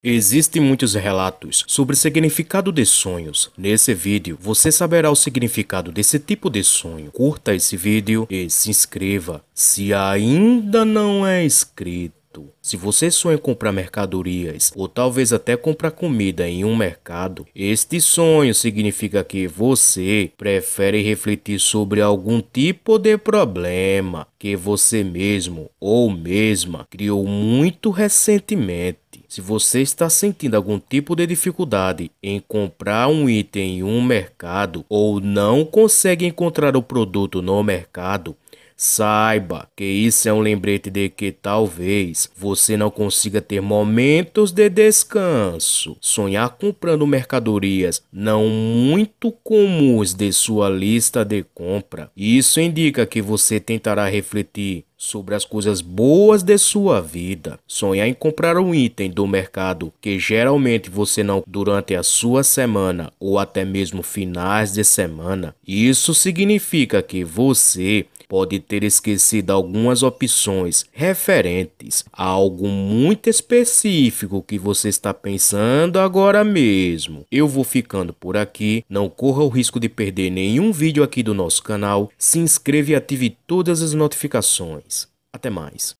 Existem muitos relatos sobre o significado de sonhos. Nesse vídeo, você saberá o significado desse tipo de sonho. Curta esse vídeo e se inscreva se ainda não é inscrito. Se você sonha comprar mercadorias ou talvez até comprar comida em um mercado, este sonho significa que você prefere refletir sobre algum tipo de problema que você mesmo ou mesma criou muito recentemente. Se você está sentindo algum tipo de dificuldade em comprar um item em um mercado ou não consegue encontrar o produto no mercado, Saiba que isso é um lembrete de que talvez você não consiga ter momentos de descanso. Sonhar comprando mercadorias não muito comuns de sua lista de compra. Isso indica que você tentará refletir sobre as coisas boas de sua vida. Sonhar em comprar um item do mercado que geralmente você não durante a sua semana ou até mesmo finais de semana. Isso significa que você pode ter esquecido algumas opções referentes a algo muito específico que você está pensando agora mesmo. Eu vou ficando por aqui, não corra o risco de perder nenhum vídeo aqui do nosso canal, se inscreva e ative todas as notificações. Até mais.